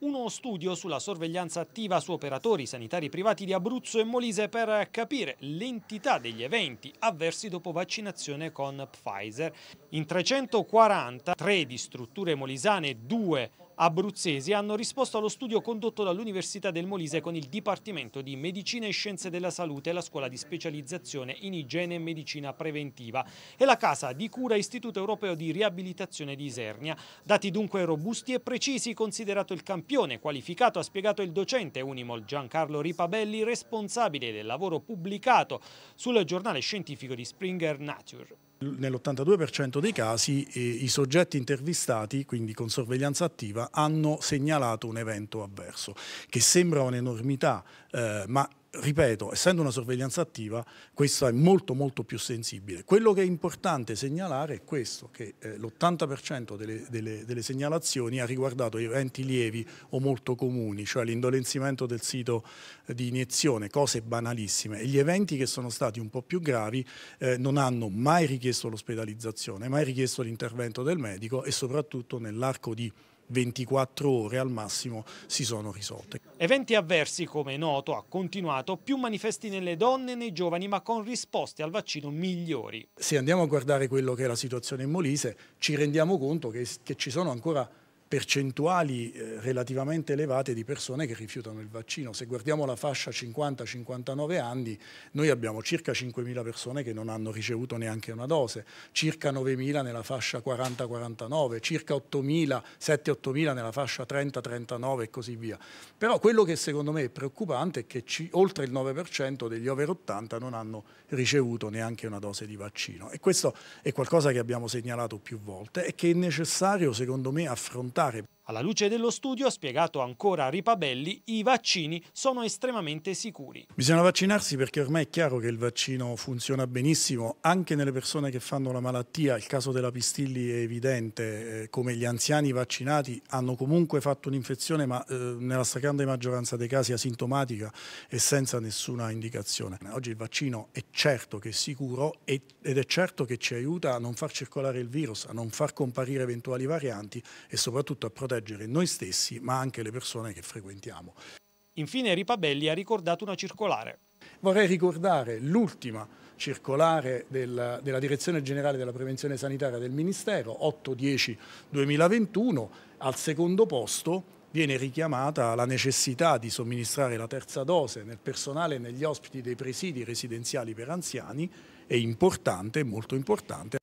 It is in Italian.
uno studio sulla sorveglianza attiva su operatori sanitari privati di Abruzzo e Molise per capire l'entità degli eventi avversi dopo vaccinazione con Pfizer. In 340, 3 di strutture molisane, 2 abruzzesi hanno risposto allo studio condotto dall'Università del Molise con il Dipartimento di Medicina e Scienze della Salute e la Scuola di Specializzazione in Igiene e Medicina Preventiva e la Casa di Cura Istituto Europeo di Riabilitazione di Isernia. Dati dunque robusti e precisi, considerato il campione qualificato, ha spiegato il docente Unimol Giancarlo Ripabelli, responsabile del lavoro pubblicato sul giornale scientifico di Springer Nature. Nell'82% dei casi eh, i soggetti intervistati, quindi con sorveglianza attiva, hanno segnalato un evento avverso, che sembra un'enormità, eh, ma ripeto, essendo una sorveglianza attiva, questa è molto molto più sensibile. Quello che è importante segnalare è questo, che eh, l'80% delle, delle, delle, segnalazioni ha riguardato eventi lievi o molto comuni, cioè l'indolenzimento del sito eh, di iniezione, cose banalissime. E gli eventi che sono stati un po' più gravi eh, non hanno mai richiesto l'ospedalizzazione, mai richiesto l'intervento del medico e soprattutto nell'arco di 24 ore al massimo si sono risolte. Eventi avversi, come è noto, ha continuato, più manifesti nelle donne e nei giovani, ma con risposte al vaccino migliori. Se andiamo a guardare quello che è la situazione in Molise, ci rendiamo conto che, che ci sono ancora percentuali eh, relativamente elevate di persone che rifiutano il vaccino. Se guardiamo la fascia 50-59 anni, noi abbiamo circa 5.000 persone che non hanno ricevuto neanche una dose, circa 9.000 nella fascia 40-49, circa 8.000, 7-8.000 nella fascia 30-39 e così via. Però quello che secondo me è preoccupante è che ci, oltre il 9% degli over 80 non hanno ricevuto neanche una dose di vaccino e questo è qualcosa che abbiamo segnalato più volte e che è necessario secondo me affrontare tare. Alla luce dello studio, ha spiegato ancora Ripabelli, i vaccini sono estremamente sicuri. Bisogna vaccinarsi perché ormai è chiaro che il vaccino funziona benissimo anche nelle persone che fanno la malattia. Il caso della Pistilli è evidente, eh, come gli anziani vaccinati hanno comunque fatto un'infezione ma eh, nella stragrande maggioranza dei casi asintomatica e senza nessuna indicazione. Oggi il vaccino è certo che è sicuro ed è certo che ci aiuta a non far circolare il virus, a non far comparire eventuali varianti e soprattutto a proteggere proteggere noi stessi ma anche le persone che frequentiamo. Infine Ripabelli ha ricordato una circolare. Vorrei ricordare l'ultima circolare del, della Direzione Generale della Prevenzione Sanitaria del Ministero, 8-10-2021, al secondo posto viene richiamata la necessità di somministrare la terza dose nel personale e negli ospiti dei presidi residenziali per anziani, è importante, molto importante.